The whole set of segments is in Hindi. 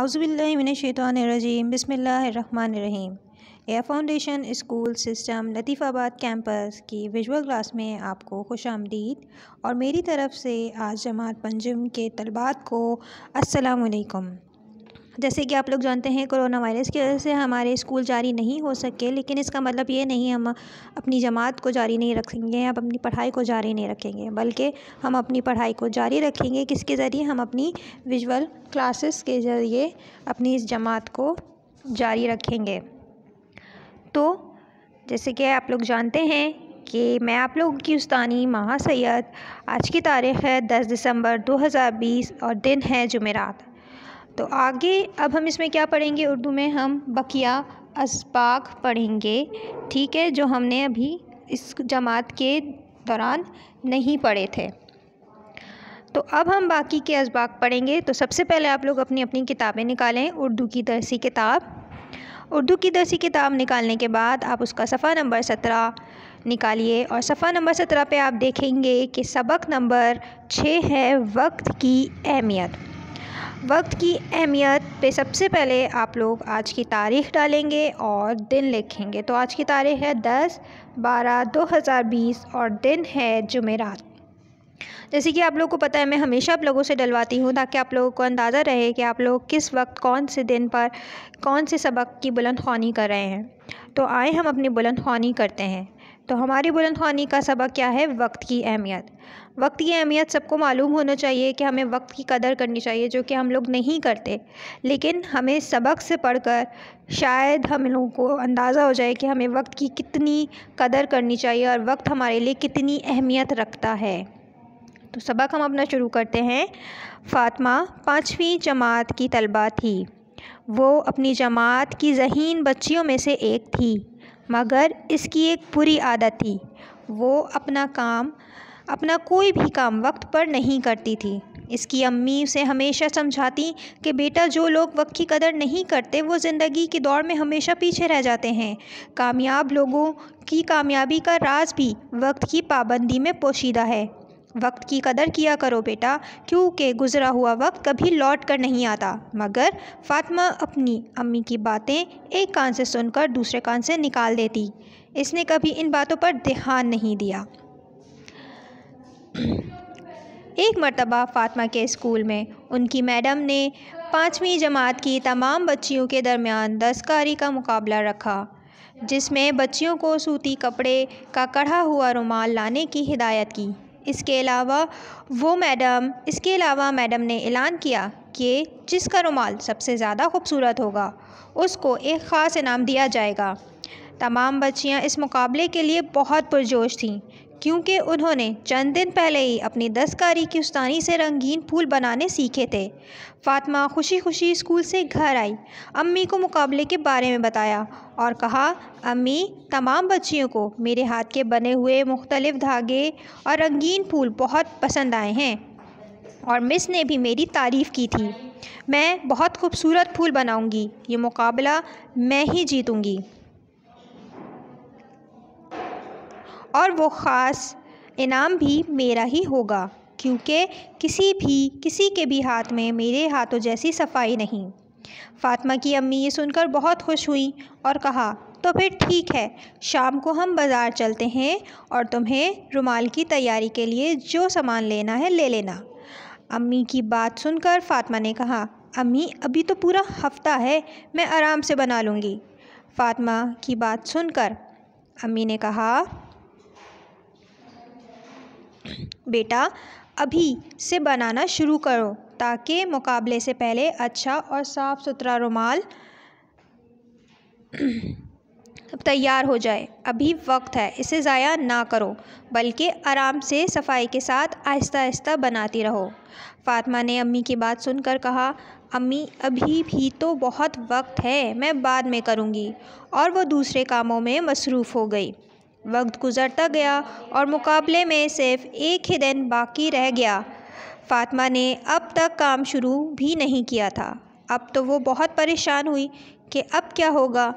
अज़बिल्लिमिनशैतरजीम बसमीम air foundation school system Latifabad campus की विजुअल क्लास में आपको खुश आमदीद और मेरी तरफ़ से आज जमात पंजम के तलबात को असलकम जैसे कि आप लोग जानते हैं कोरोना वायरस की वजह से हमारे स्कूल जारी नहीं हो सके लेकिन इसका मतलब ये नहीं हम अपनी जमात को जारी नहीं रखेंगे आप अपनी पढ़ाई को जारी नहीं रखेंगे बल्कि हम अपनी पढ़ाई को जारी रखेंगे किसके ज़रिए हम अपनी विजुअल क्लासेस के ज़रिए अपनी इस जमात को जारी रखेंगे तो जैसे कि आप लोग जानते हैं कि मैं आप लोगों की उस्तानी महा सैद आज की तारीख़ है दस दिसंबर बीस और दिन है जमेरात तो आगे अब हम इसमें क्या पढ़ेंगे उर्दू में हम बकिया इसबाक पढ़ेंगे ठीक है जो हमने अभी इस जमात के दौरान नहीं पढ़े थे तो अब हम बाकी के इसबाक पढ़ेंगे तो सबसे पहले आप लोग अपनी अपनी किताबें निकालें उर्दू की दरसी किताब उर्दू की दरसी किताब निकालने के बाद आप उसका सफ़ा नंबर सत्रह निकालिए और सफ़ा नंबर सत्रह पे आप देखेंगे कि सबक नंबर छः है वक्त की अहमियत वक्त की अहमियत पे सबसे पहले आप लोग आज की तारीख डालेंगे और दिन लिखेंगे तो आज की तारीख है दस बारह दो हज़ार बीस और दिन है जुमेरात जैसे कि आप लोगों को पता है मैं हमेशा आप लोगों से डलवाती हूँ ताकि आप लोगों को अंदाज़ा रहे कि आप लोग किस वक्त कौन से दिन पर कौन से सबक की बुलंद खानी कर रहे हैं तो आए हम अपनी बुलंद खानी करते हैं तो हमारी बुलंद खानी का सबक क्या है वक्त की अहमियत वक्त की अहमियत सबको मालूम होना चाहिए कि हमें वक्त की कदर करनी चाहिए जो कि हम लोग नहीं करते लेकिन हमें सबक से पढ़कर शायद हम लोगों को अंदाज़ा हो जाए कि हमें वक्त की कितनी कदर करनी चाहिए और वक्त हमारे लिए कितनी अहमियत रखता है तो सबक हम अपना शुरू करते हैं फातमा पाँचवीं जमात की तलबा थी वो अपनी जमात की जहीन बच्चियों में से एक थी मगर इसकी एक बुरी आदत थी वो अपना काम अपना कोई भी काम वक्त पर नहीं करती थी इसकी अम्मी उसे हमेशा समझाती कि बेटा जो लोग वक्त की कदर नहीं करते वो ज़िंदगी की दौड़ में हमेशा पीछे रह जाते हैं कामयाब लोगों की कामयाबी का राज भी वक्त की पाबंदी में पोशीदा है वक्त की कदर किया करो बेटा क्योंकि गुज़रा हुआ वक्त कभी लौट कर नहीं आता मगर फातिमा अपनी अम्मी की बातें एक कान से सुनकर दूसरे कान से निकाल देती इसने कभी इन बातों पर ध्यान नहीं दिया एक मरतबा फातिमा के स्कूल में उनकी मैडम ने पाँचवीं जमात की तमाम बच्चियों के दरमियान दस्तकारी का मुकाबला रखा जिसमें बच्चियों को सूती कपड़े का कढ़ा हुआ रुमाल लाने की हिदायत की इसके अलावा वो मैडम इसके अलावा मैडम ने ऐलान किया कि जिसका रुमाल सबसे ज़्यादा खूबसूरत होगा उसको एक ख़ास इनाम दिया जाएगा तमाम बच्चियां इस मुकाबले के लिए बहुत पुरजोश थीं क्योंकि उन्होंने चंद दिन पहले ही अपनी दस्तकारी की उस्तानी से रंगीन फूल बनाने सीखे थे फातिमा खुशी खुशी स्कूल से घर आई अम्मी को मुकाबले के बारे में बताया और कहा अम्मी तमाम बच्चियों को मेरे हाथ के बने हुए मुख्तलिफ़ धागे और रंगीन फूल बहुत पसंद आए हैं और मिस ने भी मेरी तारीफ़ की थी मैं बहुत खूबसूरत फूल बनाऊंगी ये मुकाबला मैं ही जीतूंगी और वो ख़ास इनाम भी मेरा ही होगा क्योंकि किसी भी किसी के भी हाथ में मेरे हाथों जैसी सफाई नहीं फातिमा की अम्मी ये सुनकर बहुत खुश हुई और कहा तो फिर ठीक है शाम को हम बाज़ार चलते हैं और तुम्हें रुमाल की तैयारी के लिए जो सामान लेना है ले लेना अम्मी की बात सुनकर फ़ातिमा ने कहा अम्मी अभी तो पूरा हफ्ता है मैं आराम से बना लूँगी फ़ातिमा की बात सुनकर अम्मी ने कहा बेटा अभी से बनाना शुरू करो ताकि मुकाबले से पहले अच्छा और साफ़ सुथरा रुमाल तैयार हो जाए अभी वक्त है इसे ज़ाया ना करो बल्कि आराम से सफाई के साथ आहिस्ता आहिस्ता बनाती रहो फातिमा ने अम्मी की बात सुनकर कहा अम्मी अभी भी तो बहुत वक्त है मैं बाद में करूँगी और वो दूसरे कामों में मसरूफ़ हो गई वक्त गुजरता गया और मुकाबले में सिर्फ एक ही दिन बाकी रह गया फातिमा ने अब तक काम शुरू भी नहीं किया था अब तो वो बहुत परेशान हुई कि अब क्या होगा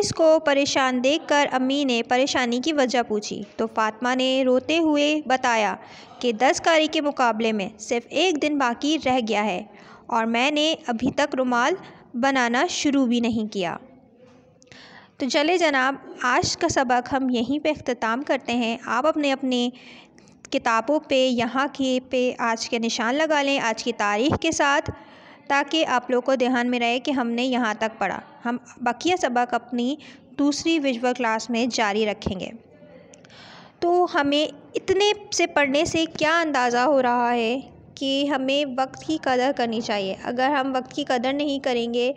इसको परेशान देखकर अम्मी ने परेशानी की वजह पूछी तो फातिमा ने रोते हुए बताया कि दस कारी के मुकाबले में सिर्फ एक दिन बाकी रह गया है और मैंने अभी तक रुमाल बनाना शुरू भी नहीं किया तो चले जनाब आज का सबक हम यहीं पे अख्ताम करते हैं आप अपने अपने किताबों पे यहाँ के पे आज के निशान लगा लें आज की तारीख़ के साथ ताकि आप लोग को ध्यान में रहे कि हमने यहाँ तक पढ़ा हम बकिया सबक अपनी दूसरी विजुअल क्लास में जारी रखेंगे तो हमें इतने से पढ़ने से क्या अंदाज़ा हो रहा है कि हमें वक्त की कदर करनी चाहिए अगर हम वक्त की कदर नहीं करेंगे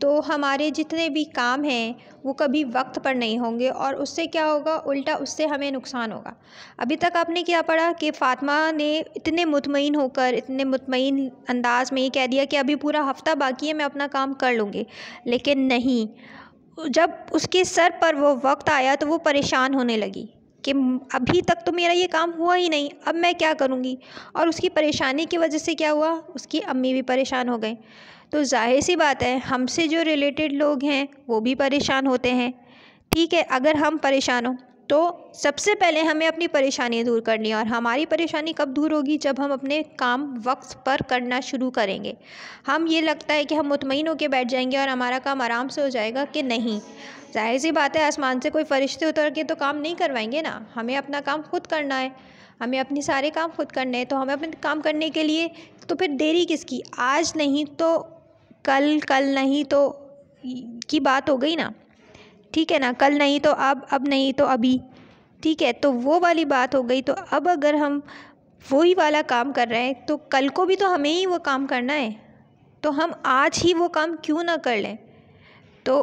तो हमारे जितने भी काम हैं वो कभी वक्त पर नहीं होंगे और उससे क्या होगा उल्टा उससे हमें नुकसान होगा अभी तक आपने क्या पढ़ा कि फ़ातिमा ने इतने मुतमिन होकर इतने मुतमिन अंदाज़ में ये कह दिया कि अभी पूरा हफ़्ता बाकी है मैं अपना काम कर लूँगी लेकिन नहीं जब उसके सर पर वो वक्त आया तो वो परेशान होने लगी कि अभी तक तो मेरा ये काम हुआ ही नहीं अब मैं क्या करूँगी और उसकी परेशानी की वजह से क्या हुआ उसकी अम्मी भी परेशान हो गई तो जाहिर सी बात है हमसे जो रिलेटेड लोग हैं वो भी परेशान होते हैं ठीक है अगर हम परेशान हों तो सबसे पहले हमें अपनी परेशानी दूर करनी है और हमारी परेशानी कब दूर होगी जब हम अपने काम वक्त पर करना शुरू करेंगे हम ये लगता है कि हम मुतमिन होकर बैठ जाएंगे और हमारा काम आराम से हो जाएगा कि नहीं जाहिर सी बात है आसमान से कोई फरिश्ते उतर के तो काम नहीं करवाएंगे ना हमें अपना काम खुद करना है हमें अपने सारे काम खुद करने हैं तो हमें अपने काम करने के लिए तो फिर देरी किसकी आज नहीं तो कल कल नहीं तो की बात हो गई ना ठीक है ना कल नहीं तो अब अब नहीं तो अभी ठीक है तो वो वाली बात हो गई तो अब अगर हम वही वाला काम कर रहे हैं तो कल को भी तो हमें ही वो काम करना है तो हम आज ही वो काम क्यों ना कर लें तो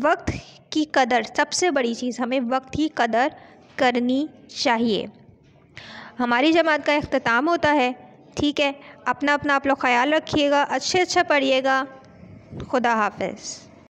वक्त की कदर सबसे बड़ी चीज़ हमें वक्त की कदर करनी चाहिए हमारी जमात का अख्ताम होता है ठीक है अपना अपना आप लोग ख्याल रखिएगा अच्छे अच्छा पढ़िएगा खुदा हाफिज़